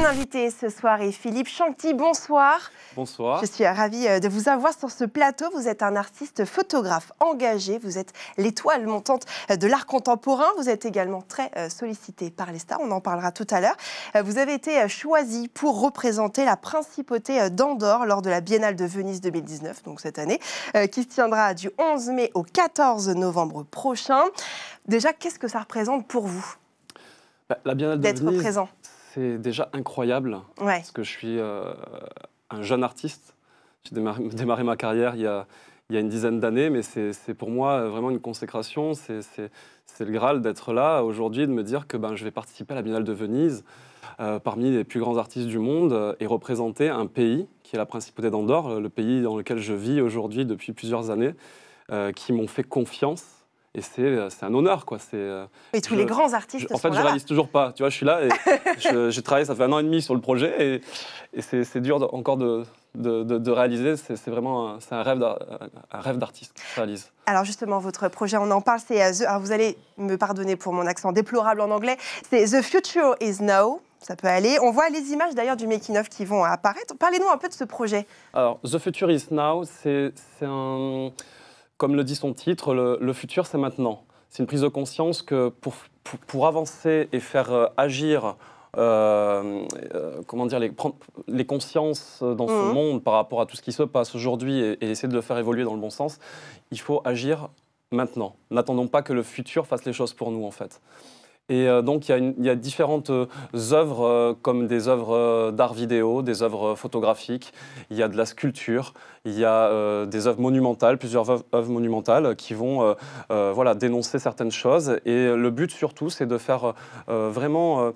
Mon invité ce soir est Philippe Chanty. Bonsoir. Bonsoir. Je suis ravie euh, de vous avoir sur ce plateau. Vous êtes un artiste photographe engagé. Vous êtes l'étoile montante euh, de l'art contemporain. Vous êtes également très euh, sollicité par les stars. On en parlera tout à l'heure. Vous avez été choisi pour représenter la principauté d'Andorre lors de la Biennale de Venise 2019, donc cette année, qui se tiendra du 11 mai au 14 novembre prochain. Déjà, qu'est-ce que ça représente pour vous bah, La Biennale de Venise. D'être présent c'est déjà incroyable. Parce que je suis euh, un jeune artiste. J'ai démarré, ma carrière il y a, une dizaine d'années, mais c'est pour moi euh, vraiment une consécration. C'est le Graal d'être là aujourd'hui, de me dire que ben, je vais participer à la Biennale de Venise euh, parmi les plus grands artistes du monde et représenter un pays qui est la principauté d'Andorre, le pays dans lequel je vis aujourd'hui depuis plusieurs années, qui m'ont fait confiance et euh, c'est un honneur, quoi. Et euh, tous les grands artistes. en fait, je je réalise toujours pas. Tu vois, je suis là et j'ai travaillé, ça fait un an et demi sur le projet et, et c'est dur encore de, de, réaliser. C'est vraiment un, un rêve, un rêve d'artiste réalise. Alors justement, votre projet, on en parle, c'est... Euh, vous allez me pardonner pour mon accent déplorable en anglais, c'est The Future is Now. Ça peut aller. On voit les images d'ailleurs du making-of qui vont apparaître. Parlez-nous un peu de ce projet. Alors, The Future is Now, c'est un... Comme le dit son titre, le, futur, c'est maintenant. C'est une prise de conscience que pour, avancer et faire euh, agir euh, euh, comment dire, les, les consciences dans ce mmh. monde par rapport à tout ce qui se passe aujourd'hui et, essayer de le faire évoluer dans le bon sens, il faut agir maintenant. N'attendons pas que le futur fasse les choses pour nous, en fait. Et euh, donc, il y, a, différentes euh, œuvres, euh, comme des œuvres d'art vidéo, des œuvres photographiques, il y a de la sculpture, il y a des œuvres monumentales, plusieurs œuvres monumentales qui vont voilà, dénoncer certaines choses. Et le but surtout, c'est de faire vraiment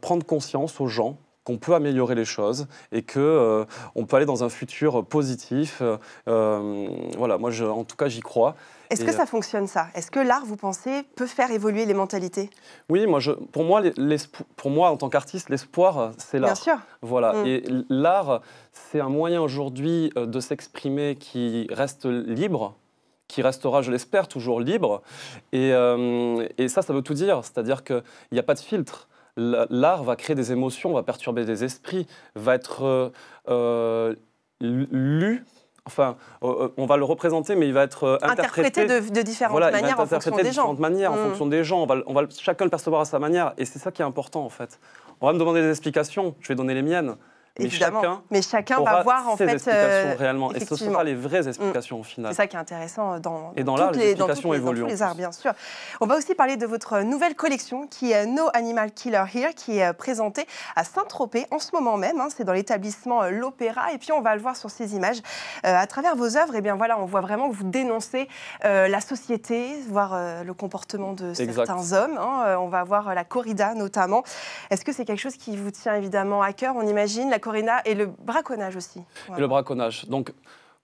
prendre conscience aux gens qu'on peut améliorer les choses et que euh, on peut aller dans un futur positif. Euh, voilà, moi, en tout cas, j'y crois. Est-ce que ça euh, fonctionne ça Est-ce que l'art, vous pensez, peut faire évoluer les mentalités Oui, moi, pour, moi, pour moi, en tant qu'artiste, l'espoir, c'est là. Bien sûr. Voilà. Mm. Et l'art, c'est un moyen aujourd'hui de s'exprimer qui reste libre, qui restera, je l'espère, toujours libre. Et, et, ça, ça veut tout dire. C'est-à-dire qu'il n'y a pas de filtre l'art va créer des émotions, va perturber des esprits, va être euh, euh, lu enfin, euh, on va le représenter, mais il va être interprété, de, différentes manières en mm. fonction des gens. On va, chacun le percevoir à sa manière, et c'est ça qui est important en fait. On va me demander des explications, je vais donner les miennes mais Chacun mais chacun va voir en fait. explications euh, réellement. Et ce sera les vraies mm. explications au final. C'est ça qui est intéressant euh, dans, et dans, toutes les, les explications Dans tous les arts, bien sûr. On va aussi parler de votre nouvelle collection qui est No Animal Killer Here, qui est euh, présentée à Saint-Tropez en ce moment même. Hein. C'est dans l'établissement L'Opéra. Et puis, on va le voir sur ces images. à travers vos œuvres, et bien voilà, on voit vraiment que vous dénoncez la société, voire le comportement de certains hommes. Hein. on va voir la corrida notamment. Est-ce que c'est quelque chose qui vous tient évidemment à cœur On imagine la Corina, et le braconnage aussi. Et le braconnage. Donc,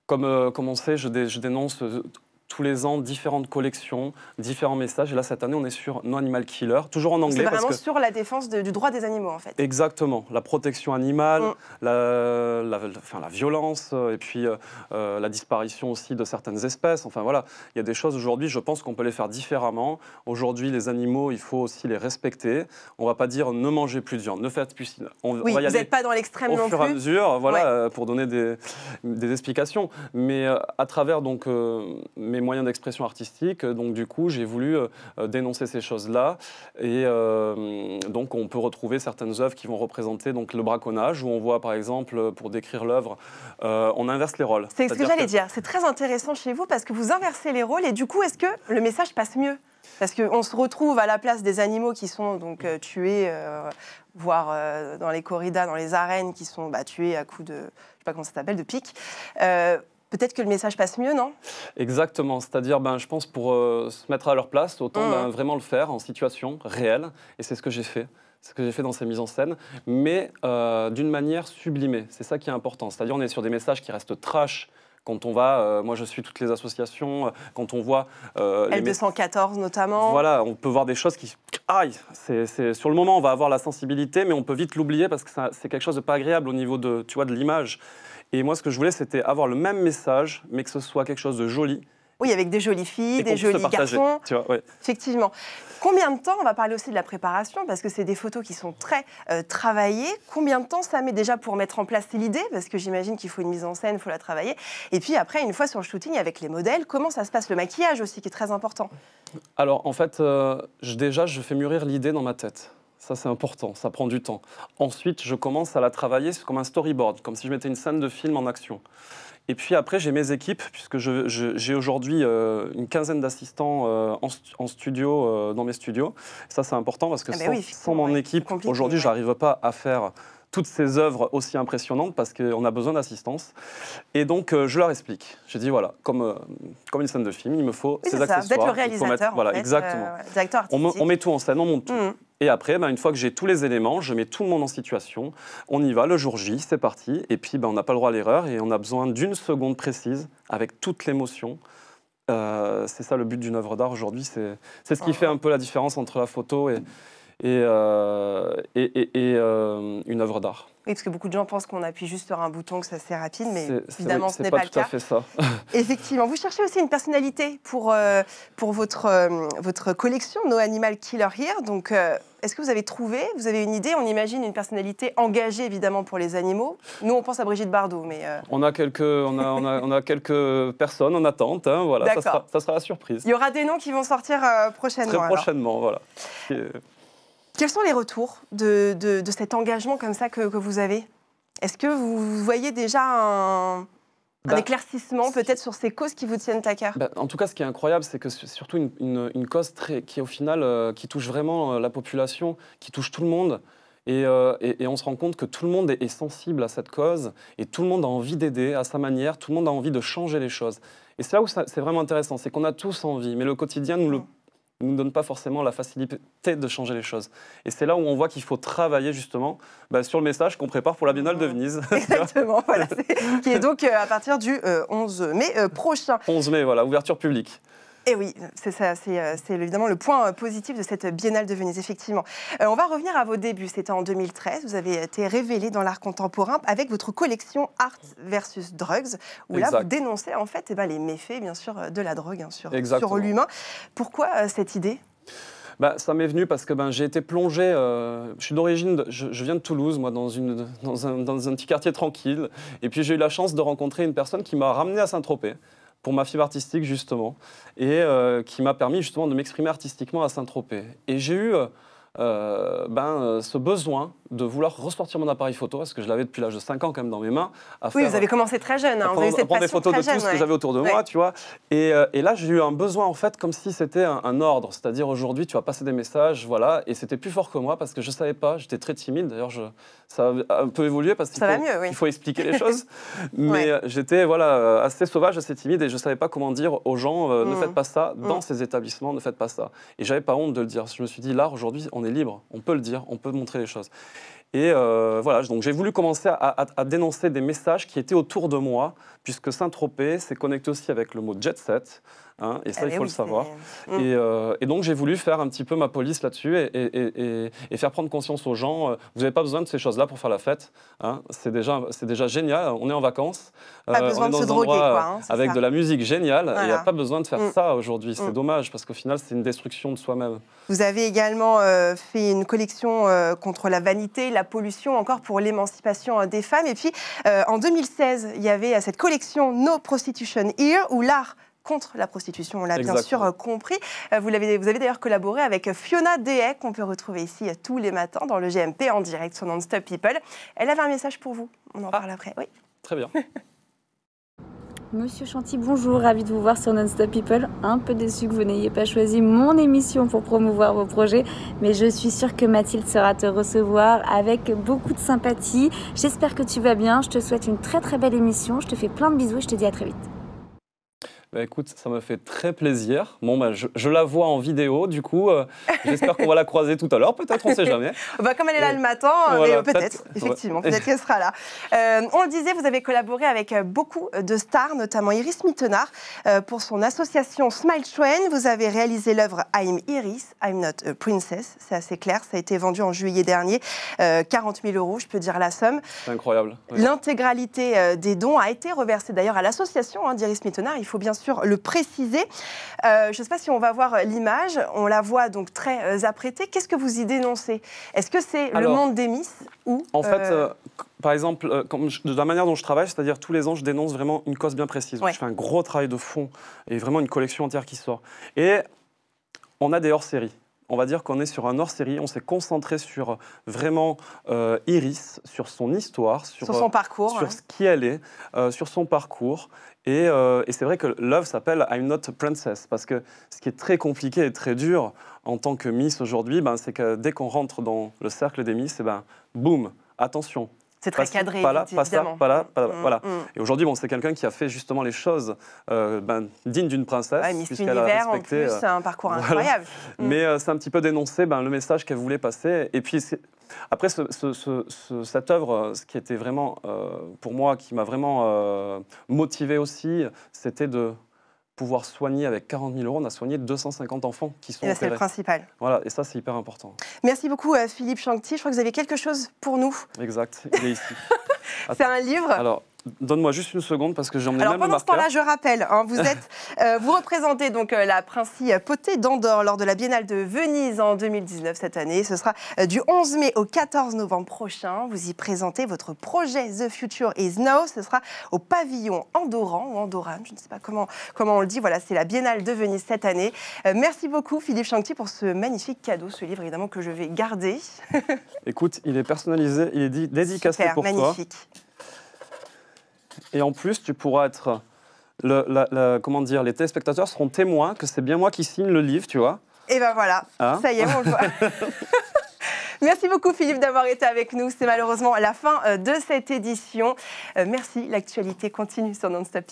comme, euh, on sait, je, je dénonce euh, tous les ans différentes collections, différents messages. Et là, cette année, on est sur No Animal Killer, toujours en anglais. C'est vraiment sur la défense du droit des animaux, en fait. Exactement. La protection animale, mm. la, la, violence, euh, et puis euh, euh, la disparition aussi de certaines espèces. Enfin voilà, il y a des choses aujourd'hui, je pense qu'on peut les faire différemment. Aujourd'hui, les animaux, il faut aussi les respecter. On va pas dire ne mangez plus de viande, ne faites plus... On, oui, vous n'êtes pas dans l'extrême non plus. Au fur et à mesure, voilà, pour donner des, explications. Mais à travers donc... Mes moyens d'expression artistique. Donc du coup, j'ai voulu euh, euh, dénoncer ces choses-là. Et euh, donc on peut retrouver certaines œuvres qui vont représenter donc le braconnage, où on voit par exemple, pour décrire l'œuvre, on inverse les rôles. C'est ce que j'allais dire. C'est très intéressant chez vous parce que vous inversez les rôles et du coup, est-ce que le message passe mieux parce qu'on se retrouve à la place des animaux qui sont donc tués, voire dans les corridas, dans les arènes, qui sont bah, tués à coups de, je sais pas comment ça s'appelle, de pic peut-être que le message passe mieux, non Exactement. C'est-à-dire, ben, je pense pour euh, se mettre à leur place, autant mm. ben, vraiment le faire en situation réelle. Et c'est ce que j'ai fait. C'est ce que j'ai fait dans ces mises en scène, mais euh, d'une manière sublimée. C'est ça qui est important. C'est-à-dire, on est sur des messages qui restent trash, quand on va, euh, moi je suis toutes les associations, quand on voit... Euh, L214 notamment. Voilà, on peut voir des choses qui... Aïe c'est, Sur le moment, on va avoir la sensibilité, mais on peut vite l'oublier parce que c'est quelque chose de pas agréable au niveau de, tu vois, de l'image. Et moi, ce que je voulais, c'était avoir le même message, mais que ce soit quelque chose de joli. Oui, avec des jolies filles, des jolis garçons. Effectivement. Combien de temps On va parler aussi de la préparation, parce que c'est des photos qui sont très euh, travaillées. Combien de temps ça met déjà pour mettre en place l'idée Parce que j'imagine qu'il faut une mise en scène, il faut la travailler. Et puis après, une fois sur le shooting avec les modèles, comment ça se passe Le maquillage aussi, qui est très important. Alors en fait, euh, déjà, je fais mûrir l'idée dans ma tête. Ça, c'est important, ça prend du temps. Ensuite, je commence à la travailler comme un storyboard, comme si je mettais une scène de film en action. Et puis après, j'ai mes équipes, puisque j'ai aujourd'hui euh, une quinzaine d'assistants euh, en, studio, euh, dans mes studios. Ça, c'est important parce que ah ben sans, mon équipe, aujourd'hui, je n'arrive pas à faire toutes ces œuvres aussi impressionnantes parce qu'on a besoin d'assistance. Et donc, je leur explique. J'ai dit, voilà, comme, comme une scène de film, il me faut ces accessoires. Vous le réalisateur, Voilà, exactement. directeur on, met, tout en scène, on monte tout. Mhm. Et après, ben, une fois que j'ai tous les éléments, je mets tout le monde en situation, on y va, le jour J, c'est parti, et puis ben, on n'a pas le droit à l'erreur, et on a besoin d'une seconde précise, avec toute l'émotion. Euh, c'est ça le but d'une œuvre d'art aujourd'hui, c'est ce qui fait un peu la différence entre la photo et, et euh, euh, une œuvre d'art. Oui, parce que beaucoup de gens pensent qu'on appuie juste sur un bouton, que ça c'est rapide, mais évidemment ce n'est pas, pas, le tout cas. À fait ça. Effectivement, vous cherchez aussi une personnalité pour, euh, pour votre, euh, votre collection No Animal Killer Here. Donc, euh, est-ce que vous avez trouvé, vous avez une idée On imagine une personnalité engagée évidemment pour les animaux. Nous, on pense à Brigitte Bardot, mais on a quelques on a, on a, quelques personnes en attente. Hein, voilà, ça sera, ça sera, la surprise. Il y aura des noms qui vont sortir prochainement. Très prochainement, voilà. Quels sont les retours de, de, cet engagement comme ça que, vous avez Est-ce que vous voyez déjà un, bah, éclaircissement peut-être sur ces causes qui vous tiennent à cœur bah, En tout cas, ce qui est incroyable, c'est que c'est surtout une, cause très, qui, au final, euh, qui touche vraiment euh, la population, qui touche tout le monde. Euh, et, et, on se rend compte que tout le monde est, sensible à cette cause et tout le monde a envie d'aider à sa manière, tout le monde a envie de changer les choses. Et c'est là où c'est vraiment intéressant, c'est qu'on a tous envie, mais le quotidien nous le mm ne nous donne pas forcément la facilité de changer les choses. Et c'est là où on voit qu'il faut travailler justement bah, sur le message qu'on prépare pour la Biennale de Venise. Exactement, qui est donc euh, à partir du 11 euh, mai euh, prochain. 11 mai, voilà, ouverture publique. Et eh oui, euh, c'est évidemment le point euh, positif de cette biennale de Venise, effectivement. Euh, on va revenir à vos débuts. C'était en 2013. Vous avez été révélé dans l'art contemporain avec votre collection Art versus Drugs, où là, vous dénoncez en fait eh ben, les méfaits, bien sûr, de la drogue hein, sur, l'humain. Pourquoi cette idée bah, ça m'est venu parce que ben, j'ai été plongé. je suis d'origine, je, viens de Toulouse, moi, dans, un, dans un petit quartier tranquille. Et puis j'ai eu la chance de rencontrer une personne qui m'a ramené à Saint-Tropez pour ma fibre artistique justement, et euh, qui m'a permis justement de m'exprimer artistiquement à Saint-Tropez. Et j'ai eu euh, euh, ben, ce besoin de vouloir ressortir mon appareil photo, parce que je l'avais depuis l'âge de 5 ans quand même dans mes mains. oui, vous avez commencé très jeune, hein, à vous avez prendre des photos de tout ce que j'avais autour de moi, tu vois. Et, euh, et là, j'ai eu un besoin en fait comme si c'était un, ordre, c'est-à-dire aujourd'hui tu vas passer des messages, voilà, et c'était plus fort que moi parce que je savais pas, j'étais très timide. D'ailleurs, ça a un peu évolué parce qu'il faut, faut expliquer les choses, mais euh, j'étais voilà assez sauvage, assez timide et je savais pas comment dire aux gens euh, ne mm. faites pas ça dans mm. ces établissements, ne faites pas ça. Et j'avais pas honte de le dire. Je me suis dit là aujourd'hui on est libre, on peut le dire, on peut montrer les choses. Et euh, voilà, donc j'ai voulu commencer à, à, dénoncer des messages qui étaient autour de moi, puisque Saint-Tropez s'est connecté aussi avec le mot jet set, Hein, et ça, ah il ben faut le savoir. Euh, hum. euh, et, donc, j'ai voulu faire un petit peu ma police là-dessus et, faire prendre conscience aux gens, euh, vous n'avez pas besoin de ces choses-là pour faire la fête. Hein. C'est déjà, déjà génial, on est en vacances. Pas besoin de se droguer, quoi, hein, Avec de la musique géniale, il n'y a pas besoin de faire hum. ça aujourd'hui. C'est hum. dommage, parce qu'au final, c'est une destruction de soi-même. Vous avez également fait une collection contre la vanité, la pollution, encore pour l'émancipation des femmes. Et puis, en 2016, il y avait cette collection No Prostitution Here, où l'art contre la prostitution. On l'a bien sûr euh, compris. Euh, vous avez, d'ailleurs collaboré avec Fiona Dehay, qu'on peut retrouver ici euh, tous les matins dans le GMP en direct sur Non-Stop People. Elle avait un message pour vous. On en ah. parle après. Oui. Très bien. Monsieur Chanty, bonjour, ravi de vous voir sur Non-Stop People. Un peu déçu que vous n'ayez pas choisi mon émission pour promouvoir vos projets, mais je suis sûre que Mathilde sera te recevoir avec beaucoup de sympathie. J'espère que tu vas bien, je te souhaite une très très belle émission, je te fais plein de bisous et je te dis à très vite. Bah, écoute, ça me fait très plaisir. Bon, bah, je, la vois en vidéo, du coup, euh, j'espère qu'on va la croiser tout à l'heure, peut-être, on ne sait jamais. bah, comme elle est là euh, le matin, euh, peut-être, effectivement, peut-être qu'elle sera là. on le disait, vous avez collaboré avec beaucoup de stars, notamment Iris Mittenard, pour son association Smile Train. Vous avez réalisé l'œuvre I'm Iris, I'm Not a Princess, c'est assez clair, ça a été vendu en juillet dernier, 40 000 euros, je peux dire la somme. C'est incroyable. L'intégralité des dons a été reversée d'ailleurs à l'association hein, d'Iris Mittenard, il faut bien sur le préciser. Euh, je ne sais pas si on va voir euh, l'image, on la voit donc très euh, apprêtée. Qu'est-ce que vous y dénoncez Est-ce que c'est le monde des Miss ou En fait, par exemple, de la manière dont je travaille, c'est-à-dire tous les ans, je dénonce vraiment une cause bien précise. Je fais un gros travail de fond et vraiment une collection entière qui sort. Et on a des hors-séries on va dire qu'on est sur un hors-série. On s'est concentré sur euh, vraiment euh, Iris, sur son histoire, sur, euh, son parcours, sur ce qui elle est, sur son parcours. Et, c'est vrai que Love s'appelle I'm Not a Princess parce que ce qui est très compliqué et très dur en tant que Miss aujourd'hui, ben, c'est que dès qu'on rentre dans le cercle des Miss, eh ben, boum, attention, c'est très cadré. Pas là, pas ça, pas là, pas là. Mm, voilà. Mm. Et aujourd'hui, bon, c'est quelqu'un qui a fait justement les choses euh, ben, dignes d'une princesse. Ouais, Miss Univers, en plus, c'est euh, un parcours incroyable. Mais euh, c'est un petit peu d'énoncer ben, le message qu'elle voulait passer. Et puis, après, cette œuvre, ce qui était vraiment, euh, pour moi, qui m'a vraiment motivé aussi, c'était de pouvoir soigner avec 40 000 euros, on a soigné 250 enfants qui sont. C'est le principal. Voilà, et ça, c'est hyper important. Merci beaucoup, euh, Philippe Chanty. Je crois que vous avez quelque chose pour nous. Exact, il est ici. c'est un livre. Alors, Donne-moi juste une seconde parce que j'ai ai Alors, même pendant ce temps-là, je rappelle, hein, vous êtes, euh, vous représentez donc euh, la princesse Potée d'Andorre lors de la Biennale de Venise en 2019 cette année. Ce sera euh, du 11 mai au 14 novembre prochain. Vous y présentez votre projet The Future is Now. Ce sera au pavillon Andoran ou je ne sais pas comment, comment on le dit. Voilà, c'est la Biennale de Venise cette année. merci beaucoup Philippe Chanty pour ce magnifique cadeau, ce livre évidemment que je vais garder. Écoute, il est personnalisé, il est dédicacé pour magnifique. toi. magnifique. Et en plus, tu pourras être. Le, comment dire, les téléspectateurs seront témoins que c'est bien moi qui signe le livre, tu vois. Et ben voilà, hein ça y est, on le voit. Merci beaucoup Philippe d'avoir été avec nous. C'est malheureusement la fin euh, de cette édition. Euh, merci, l'actualité continue sur Non-Stop